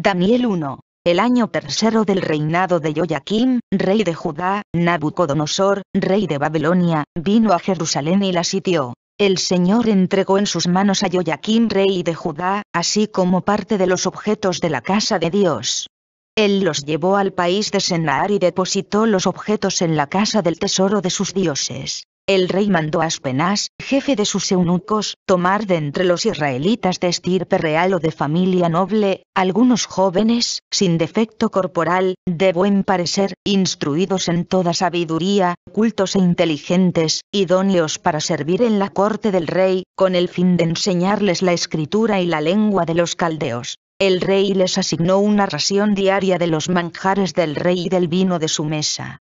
Daniel 1. El año tercero del reinado de Joaquim, rey de Judá, Nabucodonosor, rey de Babilonia, vino a Jerusalén y la sitió. El Señor entregó en sus manos a Joaquín rey de Judá, así como parte de los objetos de la casa de Dios. Él los llevó al país de Senaar y depositó los objetos en la casa del tesoro de sus dioses el rey mandó a Aspenaz, jefe de sus eunucos, tomar de entre los israelitas de estirpe real o de familia noble, algunos jóvenes, sin defecto corporal, de buen parecer, instruidos en toda sabiduría, cultos e inteligentes, idóneos para servir en la corte del rey, con el fin de enseñarles la escritura y la lengua de los caldeos. El rey les asignó una ración diaria de los manjares del rey y del vino de su mesa.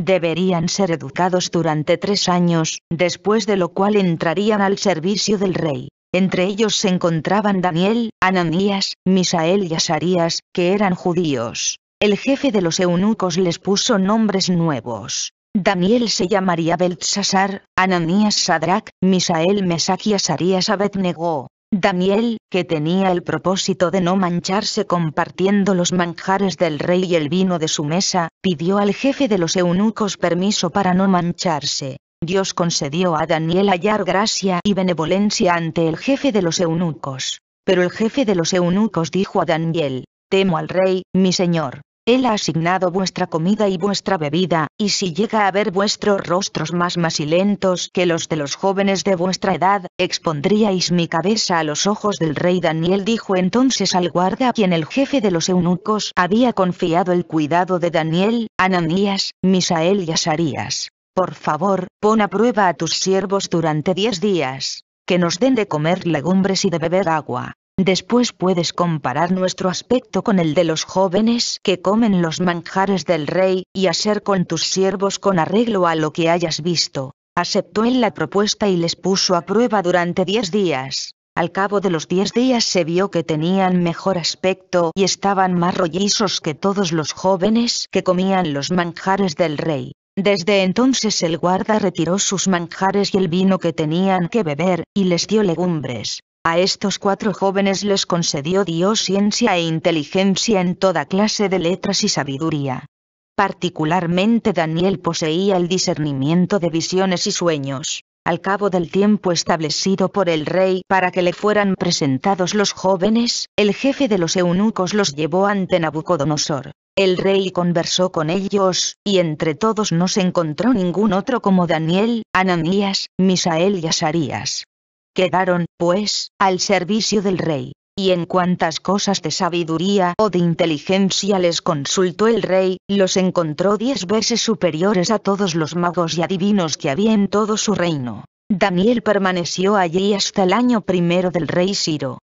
Deberían ser educados durante tres años, después de lo cual entrarían al servicio del rey. Entre ellos se encontraban Daniel, Ananías, Misael y Asarías, que eran judíos. El jefe de los eunucos les puso nombres nuevos. Daniel se llamaría Belsasar, Ananías Sadrach, Misael Mesach y Azarías Abednego. Daniel, que tenía el propósito de no mancharse compartiendo los manjares del rey y el vino de su mesa, pidió al jefe de los eunucos permiso para no mancharse. Dios concedió a Daniel hallar gracia y benevolencia ante el jefe de los eunucos. Pero el jefe de los eunucos dijo a Daniel, Temo al rey, mi señor. Él ha asignado vuestra comida y vuestra bebida, y si llega a ver vuestros rostros más masilentos que los de los jóvenes de vuestra edad, expondríais mi cabeza a los ojos del rey Daniel dijo entonces al guarda a quien el jefe de los eunucos había confiado el cuidado de Daniel, Ananías, Misael y Asarías. Por favor, pon a prueba a tus siervos durante diez días, que nos den de comer legumbres y de beber agua. Después puedes comparar nuestro aspecto con el de los jóvenes que comen los manjares del rey, y hacer con tus siervos con arreglo a lo que hayas visto. Aceptó él la propuesta y les puso a prueba durante diez días. Al cabo de los diez días se vio que tenían mejor aspecto y estaban más rollizos que todos los jóvenes que comían los manjares del rey. Desde entonces el guarda retiró sus manjares y el vino que tenían que beber, y les dio legumbres. A estos cuatro jóvenes les concedió Dios ciencia e inteligencia en toda clase de letras y sabiduría. Particularmente Daniel poseía el discernimiento de visiones y sueños al cabo del tiempo establecido por el rey para que le fueran presentados los jóvenes, el jefe de los eunucos los llevó ante Nabucodonosor. El rey conversó con ellos, y entre todos no se encontró ningún otro como Daniel, Ananías, Misael y Azarías quedaron, pues, al servicio del rey. Y en cuantas cosas de sabiduría o de inteligencia les consultó el rey, los encontró diez veces superiores a todos los magos y adivinos que había en todo su reino. Daniel permaneció allí hasta el año primero del rey Ciro.